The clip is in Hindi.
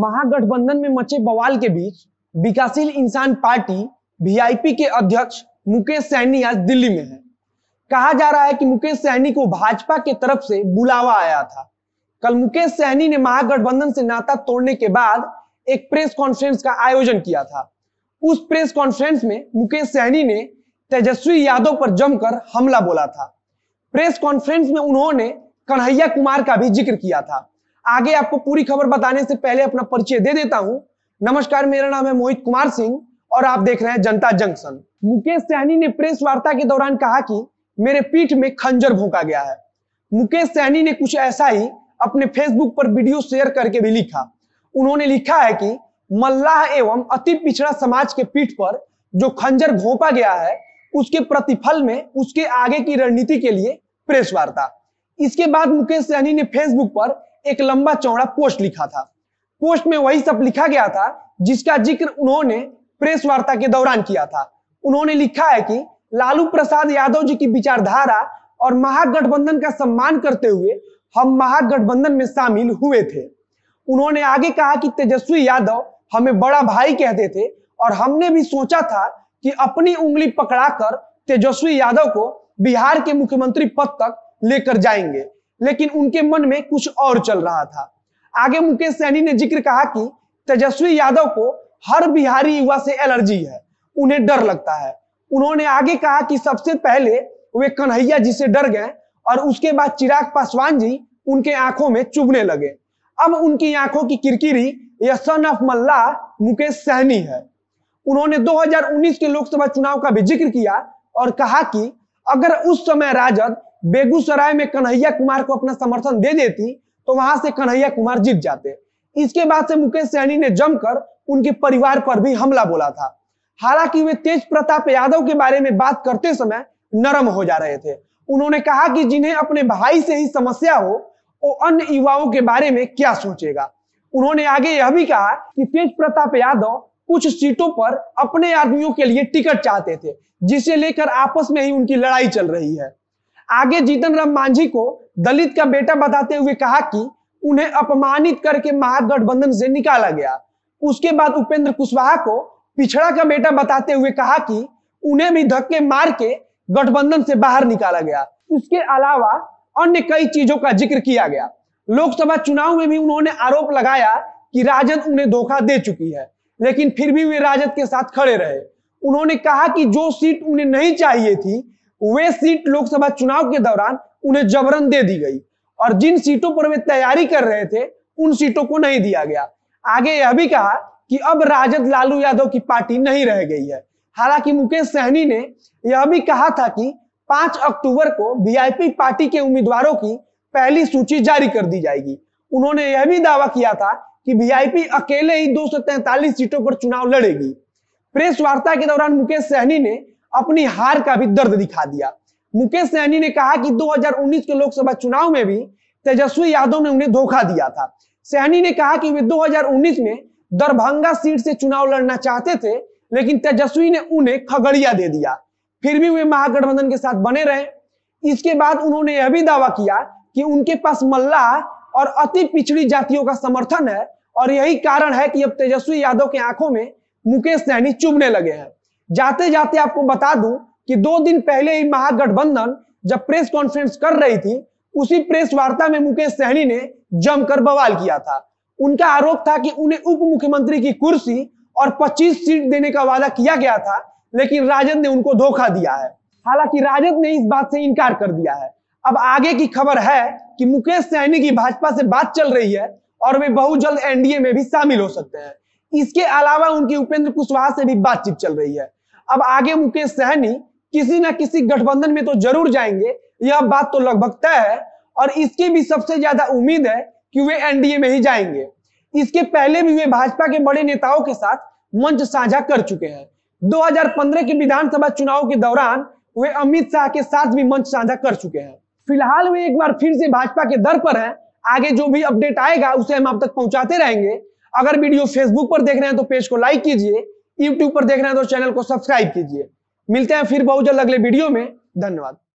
महागठबंधन में मचे बवाल के बीच विकासशील इंसान पार्टी वीआईपी के अध्यक्ष मुकेश सैनी आज दिल्ली में है कहा जा रहा है कि मुकेश सैनी को भाजपा के तरफ से बुलावा आया था कल मुकेश सैनी ने महागठबंधन से नाता तोड़ने के बाद एक प्रेस कॉन्फ्रेंस का आयोजन किया था उस प्रेस कॉन्फ्रेंस में मुकेश सैनी ने तेजस्वी यादव पर जमकर हमला बोला था प्रेस कॉन्फ्रेंस में उन्होंने कन्हैया कुमार का भी जिक्र किया था आगे आपको पूरी खबर बताने से पहले अपना परिचय दे देता हूं नमस्कार मेरा नाम है मोहित कुमार सिंह और आप देख रहे हैं जनता जंक्शन मुकेश सहनी ने प्रेस वार्ता के दौरान कहा कि मेरे पीठ में खंजर भोंका गया है मुकेश सहनी ने कुछ ऐसा ही अपने फेसबुक पर वीडियो शेयर करके भी लिखा उन्होंने लिखा है कि मल्लाह एवं अति पिछड़ा समाज के पीठ पर जो खंजर घोंपा गया है उसके प्रतिफल में उसके आगे की रणनीति के लिए प्रेस वार्ता इसके बाद मुकेश सहनी ने फेसबुक पर एक लंबा चौड़ा पोस्ट लिखा था पोस्ट में वही सब लिखा गया था जिसका जिक्र उन्होंने प्रेस वार्ता के दौरान किया था उन्होंने लिखा है कि लालू प्रसाद यादव जी की विचारधारा और महागठबंधन का सम्मान करते हुए हम महागठबंधन में शामिल हुए थे उन्होंने आगे कहा कि तेजस्वी यादव हमें बड़ा भाई कहते थे और हमने भी सोचा था कि अपनी उंगली पकड़ाकर तेजस्वी यादव को बिहार के मुख्यमंत्री पद तक लेकर जाएंगे लेकिन उनके मन में कुछ और चल रहा था आगे मुकेश सैनी ने जिक्र कहा कि तेजस्वी यादव को हर बिहारी युवा से एलर्जी है उन्हें डर लगता है उन्होंने आगे कहा कि सबसे पहले वे कन्हैया जी से डर गए और उसके बाद चिराग पासवान जी उनके आंखों में चुभने लगे अब उनकी आंखों की किरकिरी यह सन ऑफ मल्ला मुकेश सहनी है उन्होंने 2019 के लोकसभा चुनाव का भी जिक्र किया और कहा कि अगर उस समय राजद बेगूसराय में कन्हैया कुमार को अपना समर्थन दे देती तो वहां से कन्हैया कुमार जीत जाते इसके बाद से मुकेश सहनी ने जमकर उनके परिवार पर भी हमला बोला था हालांकि वे तेज प्रताप यादव के बारे में बात करते समय नरम हो जा रहे थे उन्होंने कहा कि जिन्हें अपने भाई से ही समस्या हो वो अन्य युवाओं के बारे में क्या सोचेगा उन्होंने आगे यह भी कहा कि तेज प्रताप यादव कुछ सीटों पर अपने आदमियों के लिए टिकट चाहते थे जिसे लेकर आपस में ही उनकी लड़ाई चल रही है आगे जीतन राम मांझी को दलित का बेटा बताते हुए कहा कि उन्हें अपमानित करके महागठबंधन से निकाला गया उसके बाद उपेंद्र कुशवाहा को पिछड़ा का बेटा बताते हुए कहा कि उन्हें भी धक्के मार के गठबंधन से बाहर निकाला गया इसके अलावा अन्य कई चीजों का जिक्र किया गया लोकसभा चुनाव में भी उन्होंने आरोप लगाया कि राजद उन्हें धोखा दे चुकी है लेकिन फिर भी वे राजद के साथ खड़े रहे उन्होंने कहा कि जो सीट उन्हें नहीं चाहिए थी वे सीट लोकसभा चुनाव के दौरान उन्हें जबरन दे दी गई और जिन सीटों पर वे तैयारी कर रहे थे उन सीटों को नहीं दिया गया आगे यह भी कहा कि अब राजद लालू यादव की पार्टी नहीं रह गई है हालांकि मुकेश सहनी ने यह भी कहा था कि 5 अक्टूबर को वीआईपी पार्टी के उम्मीदवारों की पहली सूची जारी कर दी जाएगी उन्होंने यह भी दावा किया था कि वीआईपी अकेले ही दो सीटों पर चुनाव लड़ेगी प्रेस वार्ता के दौरान मुकेश सहनी ने अपनी हार का भी दर्द दिखा दिया मुकेश सहनी ने कहा कि 2019 के लोकसभा चुनाव में भी तेजस्वी यादव ने उन्हें धोखा दिया था सहनी ने कहा कि वे 2019 में दरभंगा सीट से चुनाव लड़ना चाहते थे लेकिन तेजस्वी ने उन्हें खगड़िया दे दिया फिर भी वे महागठबंधन के साथ बने रहे इसके बाद उन्होंने यह भी दावा किया कि उनके पास मल्ला और अति पिछड़ी जातियों का समर्थन है और यही कारण है कि अब तेजस्वी यादव के आंखों में मुकेश सहनी चुभने लगे हैं जाते जाते आपको बता दूं कि दो दिन पहले ही महागठबंधन जब प्रेस कॉन्फ्रेंस कर रही थी उसी प्रेस वार्ता में मुकेश सहनी ने जमकर बवाल किया था उनका आरोप था कि उन्हें उप मुख्यमंत्री की कुर्सी और 25 सीट देने का वादा किया गया था लेकिन राजद ने उनको धोखा दिया है हालांकि राजद ने इस बात से इनकार कर दिया है अब आगे की खबर है कि मुकेश सहनी की भाजपा से बात चल रही है और वे बहुत जल्द एनडीए में भी शामिल हो सकते हैं इसके अलावा उनकी उपेंद्र कुशवाहा से भी बातचीत चल रही है अब आगे मुकेश सहनी किसी ना किसी गठबंधन में तो जरूर जाएंगे यह बात तो लगभग तय है और इसकी भी सबसे ज्यादा उम्मीद है कि वे एनडीए में ही जाएंगे इसके पहले भी वे भाजपा के बड़े नेताओं के साथ मंच साझा कर चुके हैं 2015 के विधानसभा चुनाव के दौरान वे अमित शाह के साथ भी मंच साझा कर चुके हैं फिलहाल वे एक बार फिर से भाजपा के दर पर हैं आगे जो भी अपडेट आएगा उसे हम आप तक पहुंचाते रहेंगे अगर वीडियो फेसबुक पर देख रहे हैं तो पेज को लाइक कीजिए यूट्यूब पर देख रहे हैं तो चैनल को सब्सक्राइब कीजिए मिलते हैं फिर बहुत जल्द अगले वीडियो में धन्यवाद